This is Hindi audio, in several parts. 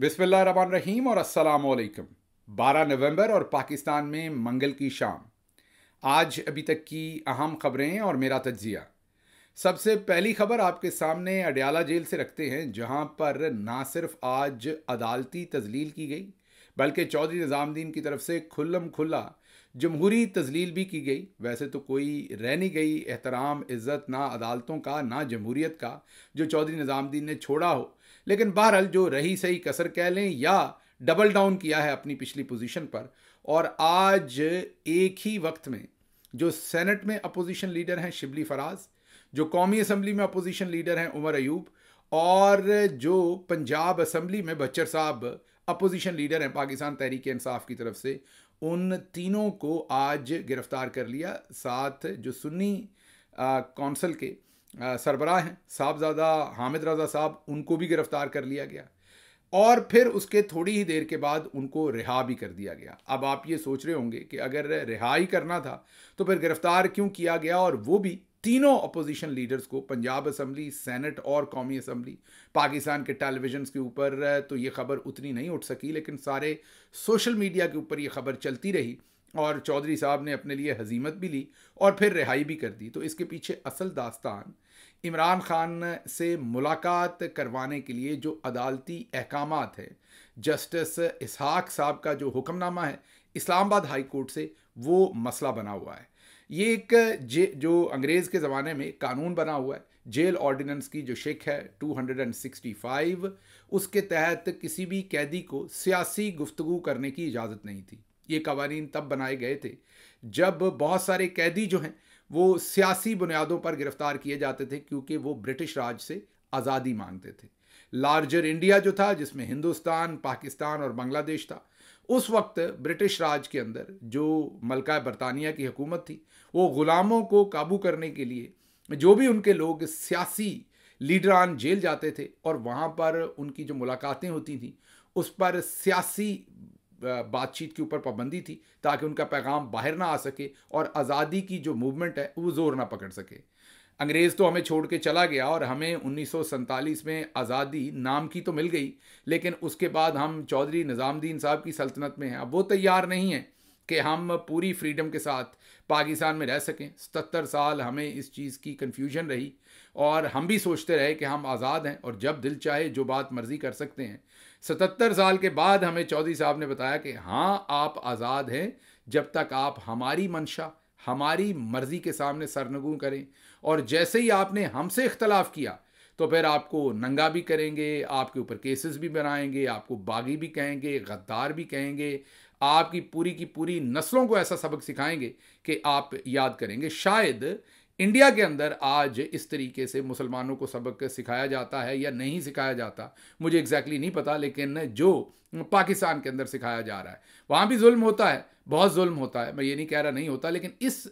रहीम और वालेकुम 12 नवंबर और पाकिस्तान में मंगल की शाम आज अभी तक की अहम खबरें और मेरा तजिया सबसे पहली खबर आपके सामने अडयाला जेल से रखते हैं जहां पर ना सिर्फ आज अदालती तजलील की गई बल्कि चौधरी निज़ामुद्दीन की तरफ से खुल्लम खुल्ला जमहूरी तजलील भी की गई वैसे तो कोई रह नहीं गई एहतराम इज़्ज़त ना अदालतों का ना जमहूरीत का जो चौधरी निज़ामुद्दीन ने छोड़ा हो लेकिन बहरहाल जो रही सही कसर कह लें या डबल डाउन किया है अपनी पिछली पोजीशन पर और आज एक ही वक्त में जो सेनेट में अपोजिशन लीडर हैं शिबली फराज जो कौमी असम्बली में अपोजिशन लीडर हैं उमर अयूब और जो पंजाब असम्बली में बच्चर साहब अपोजिशन लीडर हैं पाकिस्तान तहरीक इंसाफ की तरफ से उन तीनों को आज गिरफ्तार कर लिया साथ जो सुन्नी कौंसल के सरबरा हैं साहबजादा हामिद रजा साहब उनको भी गिरफ़्तार कर लिया गया और फिर उसके थोड़ी ही देर के बाद उनको रिहा भी कर दिया गया अब आप ये सोच रहे होंगे कि अगर रिहाई करना था तो फिर गिरफ़्तार क्यों किया गया और वो भी तीनों अपोजिशन लीडर्स को पंजाब असम्बली सेनेट और कौमी असम्बली पाकिस्तान के टेलीविजन के ऊपर तो ये खबर उतनी नहीं उठ सकी लेकिन सारे सोशल मीडिया के ऊपर ये खबर चलती रही और चौधरी साहब ने अपने लिए हजीमत भी ली और फिर रिहाई भी कर दी तो इसके पीछे असल दास्तान इमरान खान से मुलाकात करवाने के लिए जो अदालती अहकाम है जस्टिस इसहाक साहब का जो हुक्मनामा है इस्लामाबाद हाई कोर्ट से वो मसला बना हुआ है ये एक जे जो अंग्रेज़ के ज़माने में कानून बना हुआ है जेल ऑर्डिनेंस की जो शिक है 265 उसके तहत किसी भी कैदी को सियासी गुफ्तगु करने की इजाज़त नहीं थी ये कवानीन तब बनाए गए थे जब बहुत सारे कैदी जो हैं वो सियासी बुनियादों पर गिरफ्तार किए जाते थे क्योंकि वो ब्रिटिश राज से आज़ादी मांगते थे लार्जर इंडिया जो था जिसमें हिंदुस्तान पाकिस्तान और बांग्लादेश था उस वक्त ब्रिटिश राज के अंदर जो मलका बरतानिया की हुकूमत थी वो ग़ुलामों को काबू करने के लिए जो भी उनके लोग सियासी लीडरान जेल जाते थे और वहाँ पर उनकी जो मुलाकातें होती थी उस पर सियासी बातचीत के ऊपर पाबंदी थी ताकि उनका पैगाम बाहर ना आ सके और आज़ादी की जो मूवमेंट है वो ज़ोर ना पकड़ सके अंग्रेज़ तो हमें छोड़ के चला गया और हमें उन्नीस में आज़ादी नाम की तो मिल गई लेकिन उसके बाद हम चौधरी निज़ामुद्दीन साहब की सल्तनत में हैं अब वो तैयार नहीं हैं कि हम पूरी फ्रीडम के साथ पाकिस्तान में रह सकें सतर साल हमें इस चीज़ की कन्फ्यूजन रही और हम भी सोचते रहे कि हम आज़ाद हैं और जब दिल चाहे जो बात मर्ज़ी कर सकते हैं सतहत्तर साल के बाद हमें चौधरी साहब ने बताया कि हाँ आप आज़ाद हैं जब तक आप हमारी मंशा हमारी मर्ज़ी के सामने सरनगू करें और जैसे ही आपने हमसे इख्तलाफ किया तो फिर आपको नंगा भी करेंगे आपके ऊपर केसेस भी बनाएंगे आपको बागी भी कहेंगे गद्दार भी कहेंगे आपकी पूरी की पूरी नस्लों को ऐसा सबक सिखाएंगे कि आप याद करेंगे शायद इंडिया के अंदर आज इस तरीके से मुसलमानों को सबक सिखाया जाता है या नहीं सिखाया जाता मुझे एग्जैक्टली नहीं पता लेकिन जो पाकिस्तान के अंदर सिखाया जा रहा है वहाँ भी जुल्म होता है बहुत जुल्म होता है मैं ये नहीं कह रहा नहीं होता लेकिन इस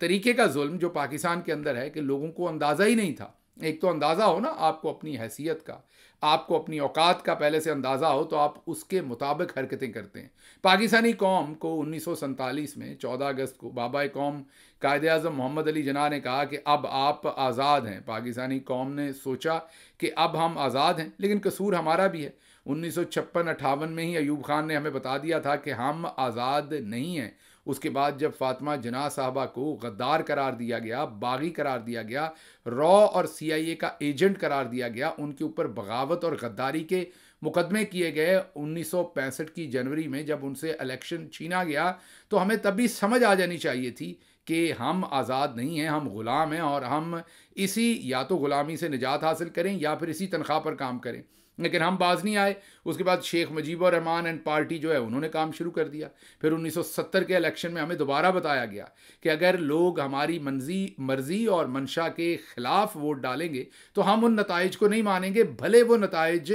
तरीके का जुल्म जो पाकिस्तान के अंदर है कि लोगों को अंदाज़ा ही नहीं था एक तो अंदाज़ा हो ना आपको अपनी हैसियत का आपको अपनी औकात का पहले से अंदाज़ा हो तो आप उसके मुताबिक हरकतें करते हैं पाकिस्तानी कौम को उन्नीस में 14 अगस्त को बाबा कौम कायद अजम मोहम्मद अली जना ने कहा कि अब आप आज़ाद हैं पाकिस्तानी कौम ने सोचा कि अब हम आज़ाद हैं लेकिन कसूर हमारा भी है उन्नीस सौ में ही अयूब खान ने हमें बता दिया था कि हम आज़ाद नहीं हैं उसके बाद जब फातिमा जना साहबा को गद्दार करार दिया गया बागी करार दिया गया रॉ और सीआईए का एजेंट करार दिया गया उनके ऊपर बगावत और गद्दारी के मुकदमे किए गए 1965 की जनवरी में जब उनसे इलेक्शन छीना गया तो हमें तभी समझ आ जानी चाहिए थी कि हम आज़ाद नहीं हैं हम ग़ुलाम हैं और हम इसी या तो ग़ुलामी से निजात हासिल करें या फिर इसी तनख्वाह पर काम करें लेकिन हम बाज नहीं आए उसके बाद शेख और रहमान एंड पार्टी जो है उन्होंने काम शुरू कर दिया फिर 1970 के इलेक्शन में हमें दोबारा बताया गया कि अगर लोग हमारी मंजी मर्जी और मंशा के ख़िलाफ़ वोट डालेंगे तो हम उन नतज को नहीं मानेंगे भले वो नतज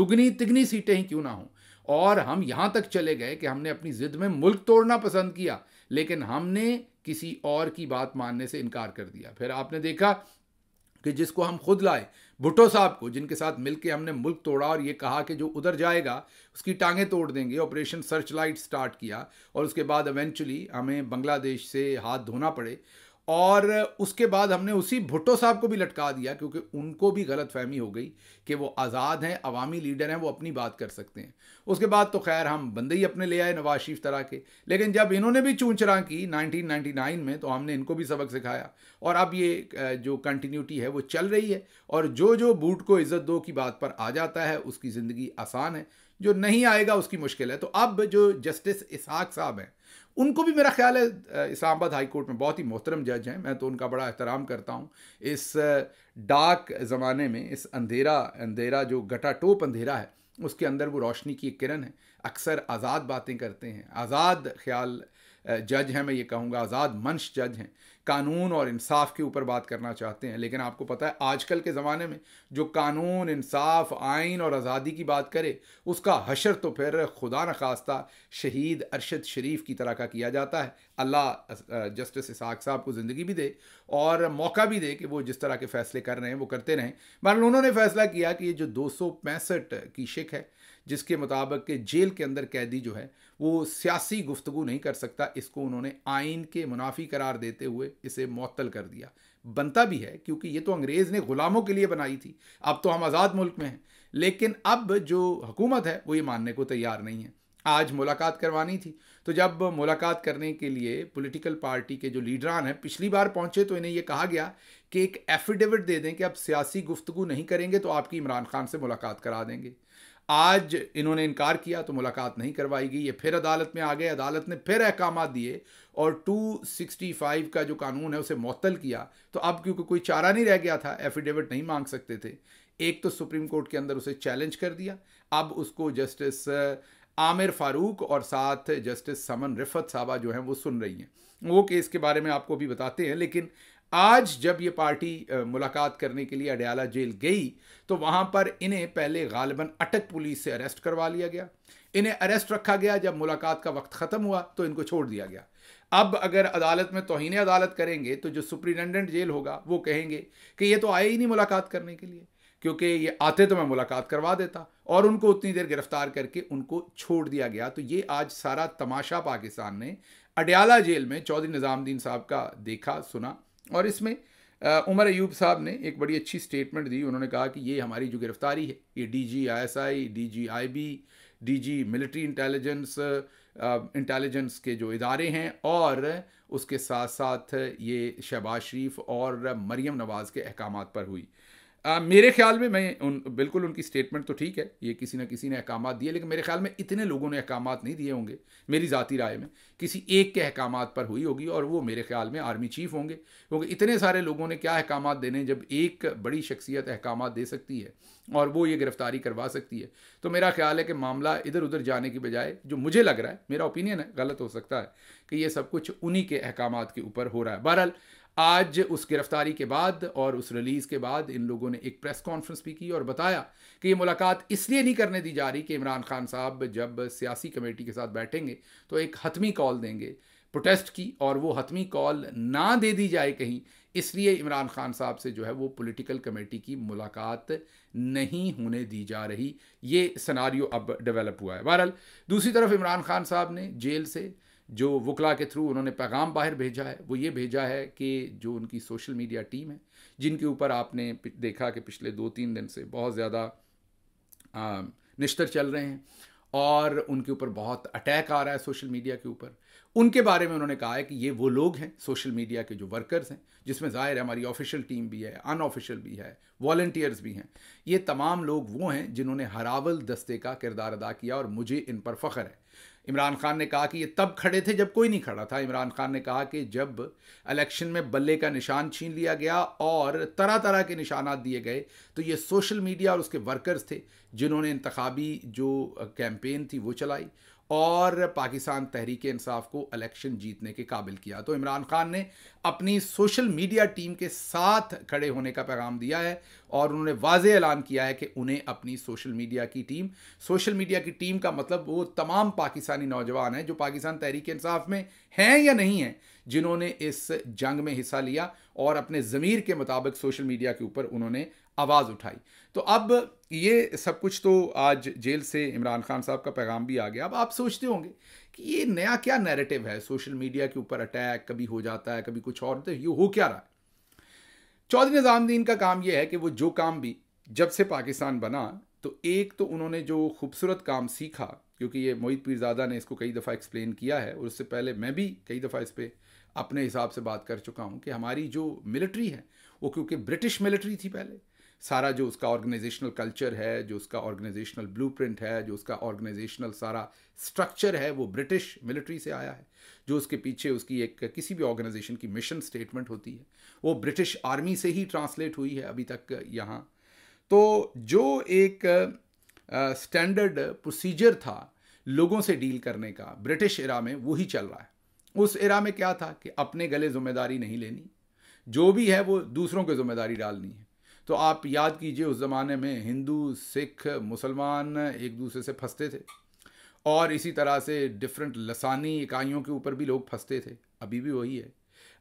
दुगनी तिगनी सीटें ही क्यों ना हों और हम यहाँ तक चले गए कि हमने अपनी ज़िद में मुल्क तोड़ना पसंद किया लेकिन हमने किसी और की बात मानने से इनकार कर दिया फिर आपने देखा कि जिसको हम खुद लाए भुट्टो साहब को जिनके साथ मिलकर हमने मुल्क तोड़ा और ये कहा कि जो उधर जाएगा उसकी टांगें तोड़ देंगे ऑपरेशन सर्च लाइट स्टार्ट किया और उसके बाद एवेंचुअली हमें बांग्लादेश से हाथ धोना पड़े और उसके बाद हमने उसी भुट्टो साहब को भी लटका दिया क्योंकि उनको भी गलत फहमी हो गई कि वो आज़ाद हैं अवामी लीडर हैं वो अपनी बात कर सकते हैं उसके बाद तो खैर हम बंदे ही अपने ले आए नवाज शरीफ तरह के लेकिन जब इन्होंने भी चूंचरा की 1999 में तो हमने इनको भी सबक सिखाया और अब ये जो कंटिन्यूटी है वो चल रही है और जो जो बूट को इज़्ज़त दो की बात पर आ जाता है उसकी ज़िंदगी आसान है जो नहीं आएगा उसकी मुश्किल है तो अब जो जस्टिस इसहाक साहब हैं उनको भी मेरा ख्याल है इस्लामाबाद हाई कोर्ट में बहुत ही मोहतरम जज हैं मैं तो उनका बड़ा एहतराम करता हूँ इस डार्क ज़माने में इस अंधेरा अंधेरा जो गटा टोप अंधेरा है उसके अंदर वो रोशनी की एक किरण है अक्सर आज़ाद बातें करते हैं आज़ाद ख्याल जज हैं मैं ये कहूँगा आज़ाद मंश जज हैं कानून और इंसाफ के ऊपर बात करना चाहते हैं लेकिन आपको पता है आजकल के ज़माने में जो कानून इंसाफ आइन और आज़ादी की बात करे उसका हशर तो फिर खुदा न खास्ता शहीद अरशद शरीफ की तरह का किया जाता है अल्लाह जस्टिस इसाक साहब को ज़िंदगी भी दे और मौका भी दे कि वो जिस तरह के फ़ैसले कर रहे हैं वो करते रहें मगर उन्होंने फ़ैसला किया कि ये जो दो की शिक है जिसके मुताबिक के जेल के अंदर कैदी जो है वो सियासी गुफ्तु नहीं कर सकता इसको उन्होंने आइन के मुनाफी करार देते हुए इसे मअतल कर दिया बनता भी है क्योंकि ये तो अंग्रेज़ ने ग़ुलामों के लिए बनाई थी अब तो हम आज़ाद मुल्क में हैं लेकिन अब जो हुकूमत है वो ये मानने को तैयार नहीं है आज मुलाकात करवानी थी तो जब मुलाकात करने के लिए पॉलिटिकल पार्टी के जो लीडरान हैं पिछली बार पहुंचे तो इन्हें यह कहा गया कि एक एफिडेविट दे दें कि अब सियासी गुफ्तु नहीं करेंगे तो आपकी इमरान खान से मुलाकात करा देंगे आज इन्होंने इनकार किया तो मुलाकात नहीं करवाई गई ये फिर अदालत में आ गए अदालत ने फिर अहकाम दिए और 265 का जो कानून है उसे मअतल किया तो अब क्योंकि कोई चारा नहीं रह गया था एफिडेविट नहीं मांग सकते थे एक तो सुप्रीम कोर्ट के अंदर उसे चैलेंज कर दिया अब उसको जस्टिस आमिर फारूक और साथ जस्टिस समन रिफत साहबा जो हैं वो सुन रही हैं वो केस के बारे में आपको भी बताते हैं लेकिन आज जब ये पार्टी मुलाकात करने के लिए अडयाला जेल गई तो वहाँ पर इन्हें पहले गालबन अटक पुलिस से अरेस्ट करवा लिया गया इन्हें अरेस्ट रखा गया जब मुलाकात का वक्त ख़त्म हुआ तो इनको छोड़ दिया गया अब अगर अदालत में तोहने अदालत करेंगे तो जो सुप्रिटेंडेंट जेल होगा वो कहेंगे कि ये तो आए ही नहीं मुलाकात करने के लिए क्योंकि ये आते तो मैं मुलाकात करवा देता और उनको उतनी देर गिरफ्तार करके उनको छोड़ दिया गया तो ये आज सारा तमाशा पाकिस्तान ने अडयाला जेल में चौधरी निज़ामुद्दीन साहब का देखा सुना और इसमें उमर अयूब साहब ने एक बड़ी अच्छी स्टेटमेंट दी उन्होंने कहा कि ये हमारी जो गिरफ्तारी है ये D G I S I D G I B D G military intelligence intelligence के जो इदारे हैं और उसके साथ साथ ये शहबाज शरीफ और मरियम नवाज़ के अहकाम पर हुई आ, मेरे ख्याल में मैं उन बिल्कुल उनकी स्टेटमेंट तो ठीक है ये किसी ना किसी ने अहकाम दिए लेकिन मेरे ख्याल में इतने लोगों ने अहकाम नहीं दिए होंगे मेरी ज़ाती राय में किसी एक के अहकाम पर हुई होगी और वो मेरे ख्याल में आर्मी चीफ होंगे क्योंकि इतने सारे लोगों ने क्या अहकाम देने जब एक बड़ी शख्सियत अहकाम दे सकती है और वो ये गिरफ्तारी करवा सकती है तो मेरा ख्याल है कि मामला इधर उधर जाने की बजाय जो मुझे लग रहा है मेरा ओपिनियन है गलत हो सकता है कि ये सब कुछ उन्हीं के अहकाम के ऊपर हो रहा है बहरहाल आज उस गिरफ्तारी के बाद और उस रिलीज़ के बाद इन लोगों ने एक प्रेस कॉन्फ्रेंस भी की और बताया कि ये मुलाकात इसलिए नहीं करने दी जा रही कि इमरान खान साहब जब सियासी कमेटी के साथ बैठेंगे तो एक हतमी कॉल देंगे प्रोटेस्ट की और वो हतमी कॉल ना दे दी जाए कहीं इसलिए इमरान खान साहब से जो है वो पॉलिटिकल कमेटी की मुलाकात नहीं होने दी जा रही ये सनारियो अब डेवलप हुआ है बहरहाल दूसरी तरफ इमरान खान साहब ने जेल से जो वकला के थ्रू उन्होंने पैगाम बाहर भेजा है वो ये भेजा है कि जो उनकी सोशल मीडिया टीम है जिनके ऊपर आपने देखा कि पिछले दो तीन दिन से बहुत ज़्यादा निश्तर चल रहे हैं और उनके ऊपर बहुत अटैक आ रहा है सोशल मीडिया के ऊपर उनके बारे में उन्होंने कहा है कि ये वो लोग हैं सोशल मीडिया के जो वर्कर्स हैं जिसमें ज़ाहिर है हमारी ऑफिशियल टीम भी है अनऑफिशियल भी है वॉल्टियर्स भी हैं ये तमाम लोग वो हैं जिन्होंने हरावल दस्ते का किरदार अदा किया और मुझे इन पर फ़ख्र है इमरान खान ने कहा कि ये तब खड़े थे जब कोई नहीं खड़ा था इमरान खान ने कहा कि जब इलेक्शन में बल्ले का निशान छीन लिया गया और तरह तरह के निशानात दिए गए तो ये सोशल मीडिया और उसके वर्कर्स थे जिन्होंने इंतबी जो कैंपेन थी वो चलाई और पाकिस्तान तहरीक इंसाफ को इलेक्शन जीतने के काबिल किया तो इमरान खान ने अपनी सोशल मीडिया टीम के साथ खड़े होने का पैगाम दिया है और उन्होंने वाज ऐलान किया है कि उन्हें अपनी सोशल मीडिया की टीम सोशल मीडिया की टीम का मतलब वो तमाम पाकिस्तानी नौजवान हैं जो पाकिस्तान तहरीक इंसाफ में हैं या नहीं हैं जिन्होंने इस जंग में हिस्सा लिया और अपने ज़मीर के मुताबिक सोशल मीडिया के ऊपर उन्होंने आवाज़ उठाई तो अब ये सब कुछ तो आज जेल से इमरान खान साहब का पैगाम भी आ गया अब आप सोचते होंगे कि ये नया क्या नैरेटिव है सोशल मीडिया के ऊपर अटैक कभी हो जाता है कभी कुछ और तो ये हो क्या रहा है चौधरी निज़ामुद्दीन का काम यह है कि वो जो काम भी जब से पाकिस्तान बना तो एक तो उन्होंने जो खूबसूरत काम सीखा क्योंकि ये मोहित पीरजादा ने इसको कई दफ़ा एक्सप्लेन किया है और उससे पहले मैं भी कई दफ़ा इस पर अपने हिसाब से बात कर चुका हूँ कि हमारी जो मिलिट्री है वो क्योंकि ब्रिटिश मिलिट्री थी पहले सारा जो उसका ऑर्गेनाइजेशनल कल्चर है जो उसका ऑर्गेनाइजेशनल ब्लूप्रिंट है जो उसका ऑर्गेनाइजेशनल सारा स्ट्रक्चर है वो ब्रिटिश मिलिट्री से आया है जो उसके पीछे उसकी एक किसी भी ऑर्गेनाइजेशन की मिशन स्टेटमेंट होती है वो ब्रिटिश आर्मी से ही ट्रांसलेट हुई है अभी तक यहाँ तो जो एक स्टैंडर्ड प्रोसीजर था लोगों से डील करने का ब्रिटिश इरा में वही चल रहा है उस इरा में क्या था कि अपने गले जिम्मेदारी नहीं लेनी जो भी है वो दूसरों की जिम्मेदारी डालनी है तो आप याद कीजिए उस ज़माने में हिंदू सिख मुसलमान एक दूसरे से फंसते थे और इसी तरह से डिफरेंट लसानी इकाइयों के ऊपर भी लोग फंसते थे अभी भी वही है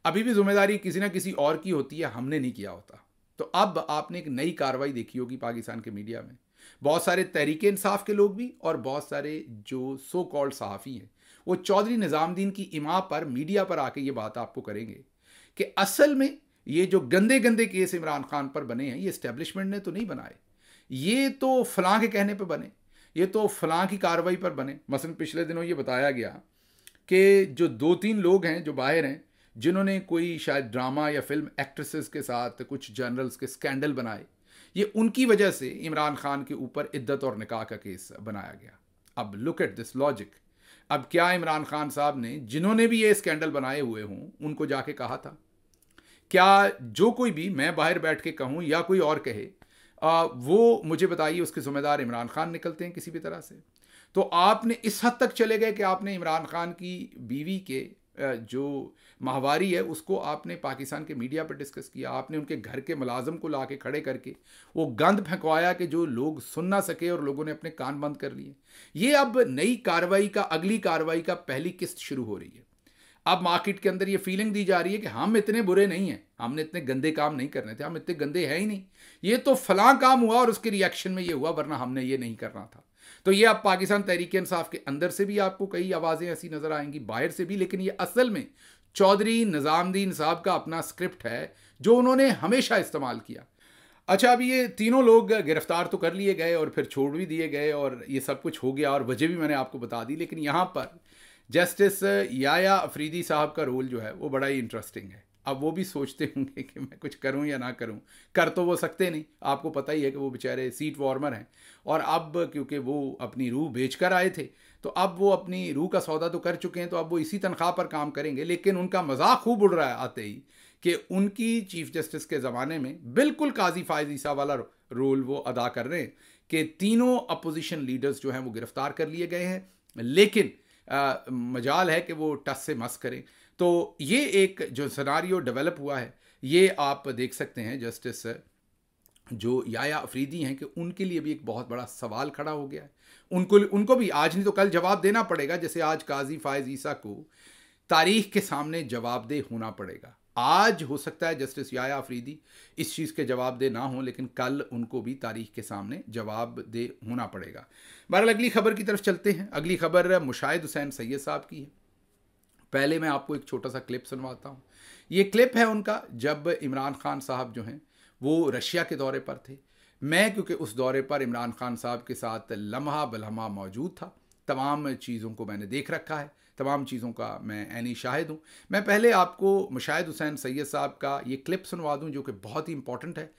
अभी भी जिम्मेदारी किसी ना किसी और की होती है हमने नहीं किया होता तो अब आपने एक नई कार्रवाई देखी होगी पाकिस्तान के मीडिया में बहुत सारे तहरीक इंसाफ के लोग भी और बहुत सारे जो सो कॉल्ड सहाफ़ी हैं वो चौधरी निज़ामद्दीन की इमा पर मीडिया पर आके ये बात आपको करेंगे कि असल में ये जो गंदे गंदे केस इमरान खान पर बने हैं ये इस्टेब्लिशमेंट ने तो नहीं बनाए ये तो फलां के कहने पर बने ये तो फलां की कार्रवाई पर बने मसलन पिछले दिनों ये बताया गया कि जो दो तीन लोग हैं जो बाहर हैं जिन्होंने कोई शायद ड्रामा या फिल्म एक्ट्रेसेस के साथ कुछ जर्नल्स के स्कैंडल बनाए ये उनकी वजह से इमरान खान के ऊपर इद्दत और निकाह का केस बनाया गया अब लुक एट दिस लॉजिक अब क्या इमरान खान साहब ने जिन्होंने भी ये स्कैंडल बनाए हुए हों उनको जाके कहा था क्या जो कोई भी मैं बाहर बैठ के कहूँ या कोई और कहे आ, वो मुझे बताइए उसके ज़िम्मेदार इमरान खान निकलते हैं किसी भी तरह से तो आपने इस हद तक चले गए कि आपने इमरान खान की बीवी के जो माहवारी है उसको आपने पाकिस्तान के मीडिया पर डिस्कस किया आपने उनके घर के मुलाजम को ला के खड़े करके वो गंद फेंकवाया कि जो लोग सुन ना सके और लोगों ने अपने कान बंद कर लिए ये अब नई कार्रवाई का अगली कार्रवाई का पहली किस्त शुरू हो रही है अब मार्केट के अंदर ये फीलिंग दी जा रही है कि हम इतने बुरे नहीं हैं हमने इतने गंदे काम नहीं करने थे हम इतने गंदे हैं ही नहीं ये तो फलां काम हुआ और उसके रिएक्शन में ये हुआ वरना हमने ये नहीं करना था तो ये अब पाकिस्तान तहरीक इंसाफ के अंदर से भी आपको कई आवाज़ें ऐसी नज़र आएंगी बाहर से भी लेकिन ये असल में चौधरी निज़ामुद्दीन साहब का अपना स्क्रिप्ट है जो उन्होंने हमेशा इस्तेमाल किया अच्छा अब ये तीनों लोग गिरफ्तार तो कर लिए गए और फिर छोड़ भी दिए गए और ये सब कुछ हो गया और वजह भी मैंने आपको बता दी लेकिन यहाँ पर जस्टिस याया अफरीदी साहब का रोल जो है वो बड़ा ही इंटरेस्टिंग है अब वो भी सोचते होंगे कि मैं कुछ करूं या ना करूं कर तो वो सकते नहीं आपको पता ही है कि वो बेचारे सीट वार्मर हैं और अब क्योंकि वो अपनी रूह बेच कर आए थे तो अब वो अपनी रूह का सौदा तो कर चुके हैं तो अब वो इसी तनख्वाह पर काम करेंगे लेकिन उनका मजाक खूब उड़ रहा है आते ही कि उनकी चीफ जस्टिस के ज़माने में बिल्कुल काजी फायज ईसा वाला रोल वो अदा कर रहे हैं कि तीनों अपोजिशन लीडर्स जो हैं वो गिरफ्तार कर लिए गए हैं लेकिन मजाल है कि वो टस से मस करें तो ये एक जो सनारियो डेवलप हुआ है ये आप देख सकते हैं जस्टिस जो याया अफरीदी हैं कि उनके लिए भी एक बहुत बड़ा सवाल खड़ा हो गया है उनको उनको भी आज नहीं तो कल जवाब देना पड़ेगा जैसे आज काजी फायज ईसा को तारीख के सामने जवाबदेह होना पड़ेगा आज हो सकता है जस्टिस याया अफरीदी इस चीज़ के जवाब दे ना हो लेकिन कल उनको भी तारीख के सामने जवाब दे होना पड़ेगा बहरहाल अगली खबर की तरफ चलते हैं अगली खबर मुशाहिद हुसैन सैयद साहब की है पहले मैं आपको एक छोटा सा क्लिप सुनवाता हूँ ये क्लिप है उनका जब इमरान खान साहब जो हैं वो रशिया के दौरे पर थे मैं क्योंकि उस दौरे पर इमरान खान साहब के साथ लम्हा बलहमा मौजूद था तमाम चीज़ों को मैंने देख रखा है तमाम चीज़ों का मैं ऐनी शाहिद हूँ मैं पहले आपको मुशाहिद हुसैन सैयद साहब का ये क्लिप सुनवा दूँ जो कि बहुत ही इंपॉर्टेंट है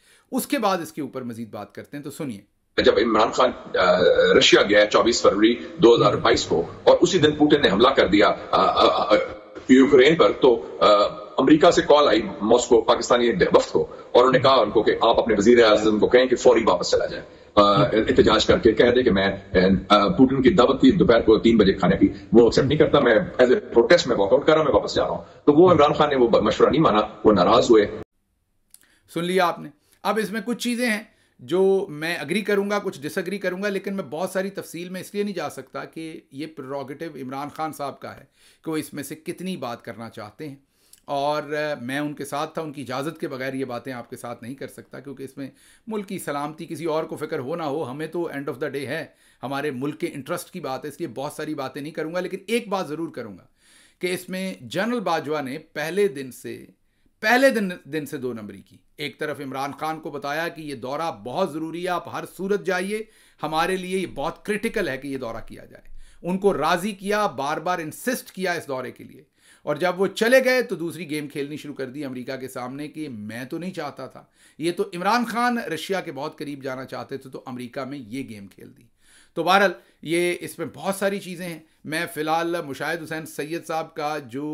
उसके बाद इसके ऊपर मजीद बात करते हैं तो सुनिए जब इमरान खान रशिया गया 24 फरवरी 2022 को और उसी दिन पुतिन ने हमला कर दिया यूक्रेन पर तो अमेरिका से कॉल आई मॉस्को पाकिस्तानी वफ्त को और उन्होंने कहा उनको कि आप अपने वजीर आजम को कहें कि फौरी वापस चला जाए एहतजाज करके कह दे कि मैं पुटिन की दावत थी दोपहर को तीन बजे खाने की वो एक्सेप्ट नहीं करता मैं एज ए प्रोटेस्ट में वॉकआउट कर रहा मैं वापस जा रहा हूँ तो वो इमरान खान ने वो मशवरा नहीं माना वो नाराज हुए सुन लिया आपने अब इसमें कुछ चीज़ें हैं जो मैं अग्री करूंगा कुछ डिसअग्री करूंगा लेकिन मैं बहुत सारी तफसील में इसलिए नहीं जा सकता कि ये प्रोगेटिव इमरान खान साहब का है कि वो इसमें से कितनी बात करना चाहते हैं और मैं उनके साथ था उनकी इजाज़त के बगैर ये बातें आपके साथ नहीं कर सकता क्योंकि इसमें मुल्क की सलामती किसी और को फिक्र हो ना हो हमें तो एंड ऑफ द डे है हमारे मुल्क के इंटरेस्ट की बात है इसलिए बहुत सारी बातें नहीं करूँगा लेकिन एक बात ज़रूर करूँगा कि इसमें जनरल बाजवा ने पहले दिन से पहले दिन दिन से दो नंबरी की एक तरफ इमरान खान को बताया कि ये दौरा बहुत ज़रूरी है आप हर सूरत जाइए हमारे लिए ये बहुत क्रिटिकल है कि ये दौरा किया जाए उनको राज़ी किया बार बार इंसिस्ट किया इस दौरे के लिए और जब वो चले गए तो दूसरी गेम खेलनी शुरू कर दी अमेरिका के सामने कि मैं तो नहीं चाहता था ये तो इमरान खान रशिया के बहुत करीब जाना चाहते थे तो अमेरिका में ये गेम खेल दी तो बहरहाल ये इसमें बहुत सारी चीज़ें हैं मैं फ़िलहाल मुशाहिद हुसैन सैयद साहब का जो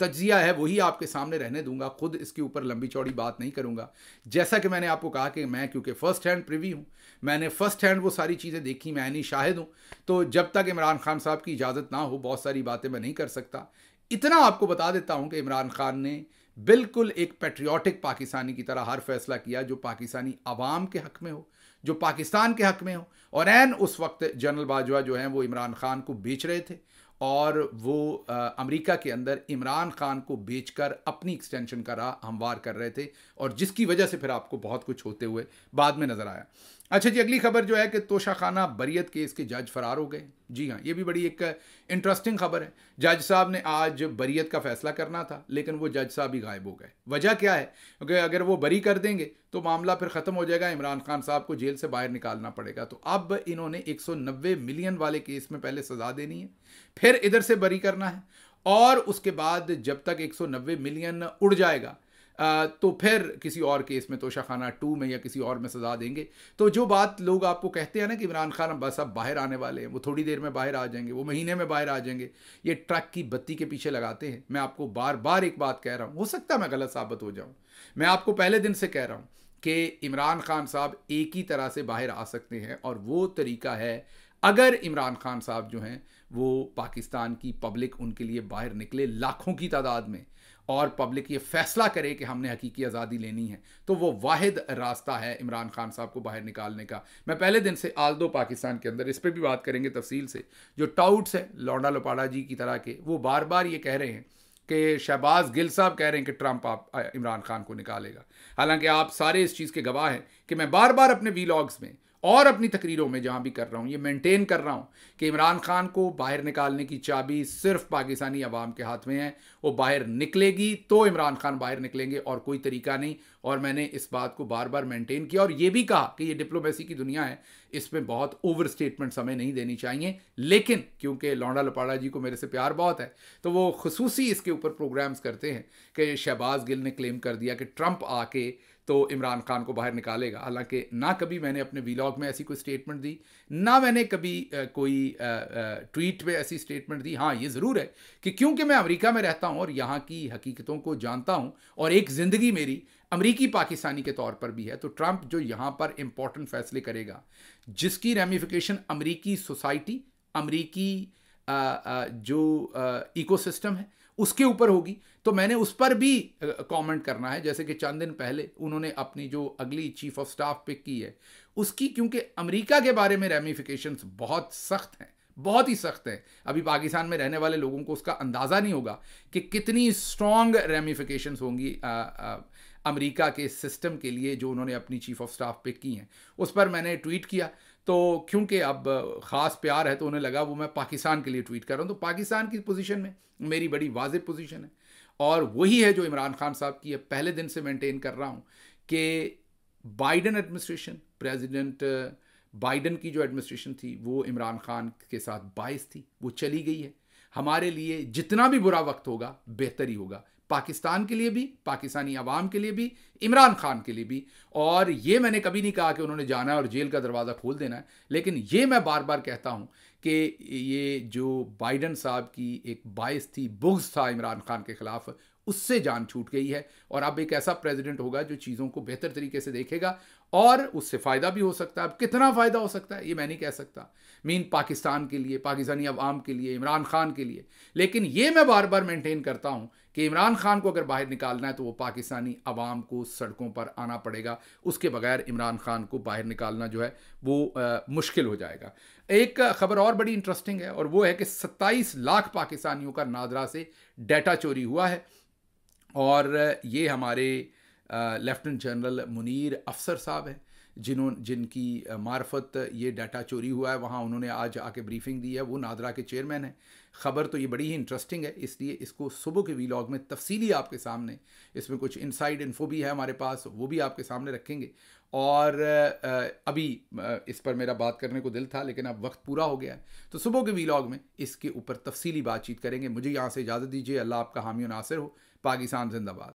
तजिया है वही आपके सामने रहने दूंगा खुद इसके ऊपर लंबी चौड़ी बात नहीं करूंगा जैसा कि मैंने आपको कहा कि मैं क्योंकि फ़र्स्ट हैंड प्रिवी हूँ मैंने फ़र्स्ट हैंड वो सारी चीज़ें देखी मैं नहीं शाहिद हूँ तो जब तक इमरान खान साहब की इजाज़त ना हो बहुत सारी बातें मैं नहीं कर सकता इतना आपको बता देता हूं कि इमरान खान ने बिल्कुल एक पेट्रियाटिक पाकिस्तानी की तरह हर फैसला किया जो पाकिस्तानी आवाम के हक में हो जो पाकिस्तान के हक में हो और एन उस वक्त जनरल बाजवा जो हैं वो इमरान खान को बेच रहे थे और वो अमेरिका के अंदर इमरान खान को बेचकर अपनी एक्सटेंशन का राह हमवार कर रहे थे और जिसकी वजह से फिर आपको बहुत कुछ होते हुए बाद में नज़र आया अच्छा जी अगली खबर जो है कि तोशाखाना बरीत केस के जज फरार हो गए जी हाँ ये भी बड़ी एक इंटरेस्टिंग खबर है जज साहब ने आज बरीत का फैसला करना था लेकिन वो जज साहब ही गायब हो गए वजह क्या है क्योंकि अगर वो बरी कर देंगे तो मामला फिर ख़त्म हो जाएगा इमरान खान साहब को जेल से बाहर निकालना पड़ेगा तो अब इन्होंने एक मिलियन वाले केस में पहले सज़ा देनी है फिर इधर से बरी करना है और उसके बाद जब तक एक मिलियन उड़ जाएगा तो फिर किसी और केस में तोशाखाना टू में या किसी और में सजा देंगे तो जो बात लोग आपको कहते हैं ना कि इमरान खान बस अब बाहर आने वाले हैं वो थोड़ी देर में बाहर आ जाएंगे वो महीने में बाहर आ जाएंगे ये ट्रक की बत्ती के पीछे लगाते हैं मैं आपको बार बार एक बात कह रहा हूँ हो सकता है मैं गलत साबित हो जाऊँ मैं आपको पहले दिन से कह रहा हूँ कि इमरान खान साहब एक ही तरह से बाहर आ सकते हैं और वो तरीका है अगर इमरान खान साहब जो हैं वो पाकिस्तान की पब्लिक उनके लिए बाहर निकले लाखों की तादाद में और पब्लिक ये फैसला करे कि हमने हकीकी आज़ादी लेनी है तो वो वाद रास्ता है इमरान खान साहब को बाहर निकालने का मैं पहले दिन से आल दो पाकिस्तान के अंदर इस पर भी बात करेंगे तफसील से जो टाउट्स हैं लौंडा लोपाड़ा जी की तरह के वो बार बार ये कह रहे हैं कि शहबाज गिल साहब कह रहे हैं कि ट्रंप आप इमरान खान को निकालेगा हालांकि आप सारे इस चीज़ के गवाह हैं कि मैं बार बार अपने वी में और अपनी तकरीरों में जहां भी कर रहा हूं ये मेंटेन कर रहा हूं कि इमरान खान को बाहर निकालने की चाबी सिर्फ पाकिस्तानी अवाम के हाथ में है वो बाहर निकलेगी तो इमरान खान बाहर निकलेंगे और कोई तरीका नहीं और मैंने इस बात को बार बार मेंटेन किया और ये भी कहा कि ये डिप्लोमेसी की दुनिया है इसमें बहुत ओवर स्टेटमेंट हमें नहीं देनी चाहिए लेकिन क्योंकि लौंडा लपाड़ा जी को मेरे से प्यार बहुत है तो वो खसूसी इसके ऊपर प्रोग्राम्स करते हैं कि शहबाज गिल ने क्लेम कर दिया कि ट्रंप आके तो इमरान खान को बाहर निकालेगा हालांकि ना कभी मैंने अपने वीलॉग में ऐसी कोई स्टेटमेंट दी ना मैंने कभी कोई ट्वीट में ऐसी स्टेटमेंट दी हाँ ये ज़रूर है कि क्योंकि मैं अमेरिका में रहता हूँ और यहाँ की हकीकतों को जानता हूँ और एक ज़िंदगी मेरी अमरीकी पाकिस्तानी के तौर पर भी है तो ट्रंप जो यहाँ पर इम्पोर्टेंट फैसले करेगा जिसकी रेमिफिकेशन अमरीकी सोसाइटी अमरीकी जो इकोसिस्टम है उसके ऊपर होगी तो मैंने उस पर भी कमेंट करना है जैसे कि चंद दिन पहले उन्होंने अपनी जो अगली चीफ ऑफ स्टाफ पिक की है उसकी क्योंकि अमेरिका के बारे में रेमिफिकेशंस बहुत सख्त हैं बहुत ही सख्त हैं अभी पाकिस्तान में रहने वाले लोगों को उसका अंदाज़ा नहीं होगा कि कितनी स्ट्रॉन्ग रेमिफिकेशंस होंगी आ, आ, अमेरिका के सिस्टम के लिए जो उन्होंने अपनी चीफ ऑफ स्टाफ पिक की हैं उस पर मैंने ट्वीट किया तो क्योंकि अब ख़ास प्यार है तो उन्हें लगा वो मैं पाकिस्तान के लिए ट्वीट कर रहा हूँ तो पाकिस्तान की पोजीशन में मेरी बड़ी वाज पोजीशन है और वही है जो इमरान खान साहब की है पहले दिन से मेंटेन कर रहा हूँ कि बाइडन एडमिनिस्ट्रेशन प्रेसिडेंट बाइडन की जो एडमिनिस्ट्रेशन थी वो इमरान खान के साथ बाइस थी वो चली गई है हमारे लिए जितना भी बुरा वक्त होगा बेहतर ही होगा पाकिस्तान के लिए भी पाकिस्तानी आवाम के लिए भी इमरान खान के लिए भी और ये मैंने कभी नहीं कहा कि उन्होंने जाना है और जेल का दरवाज़ा खोल देना है लेकिन ये मैं बार बार कहता हूँ कि ये जो बाइडन साहब की एक बायस थी बुग्स था इमरान खान के ख़िलाफ़ उससे जान छूट गई है और अब एक ऐसा प्रेसिडेंट होगा जो चीज़ों को बेहतर तरीके से देखेगा और उससे फ़ायदा भी हो सकता है अब कितना फ़ायदा हो सकता है ये मैं नहीं कह सकता मीन पाकिस्तान के लिए पाकिस्तानी अवाम के लिए इमरान खान के लिए लेकिन ये मैं बार बार मेंटेन करता हूँ कि इमरान खान को अगर बाहर निकालना है तो वो पाकिस्तानी आवाम को सड़कों पर आना पड़ेगा उसके बगैर इमरान खान को बाहर निकालना जो है वो आ, मुश्किल हो जाएगा एक खबर और बड़ी इंटरेस्टिंग है और वो है कि 27 लाख पाकिस्तानियों का नादरा से डेटा चोरी हुआ है और ये हमारे लेफ्टिनेंट जनरल मुनीर अफसर साहब हैं जिन्हों जिनकी मार्फत ये डाटा चोरी हुआ है वहाँ उन्होंने आज आके ब्रीफिंग दी है वो नादरा के चेयरमैन हैं ख़बर तो ये बड़ी ही इंटरेस्टिंग है इसलिए इसको सुबह के वीलॉग में तफसीली आपके सामने इसमें कुछ इनसाइड इन्फो भी है हमारे पास वो भी आपके सामने रखेंगे और अभी इस पर मेरा बात करने को दिल था लेकिन अब वक्त पूरा हो गया है तो सुबह के वीलॉग में इसके ऊपर तफसीली बातचीत करेंगे मुझे यहाँ से इजाज़त दीजिए अल्लाह आपका हामी नासिर हो पाकिस्तान जिंदाबाद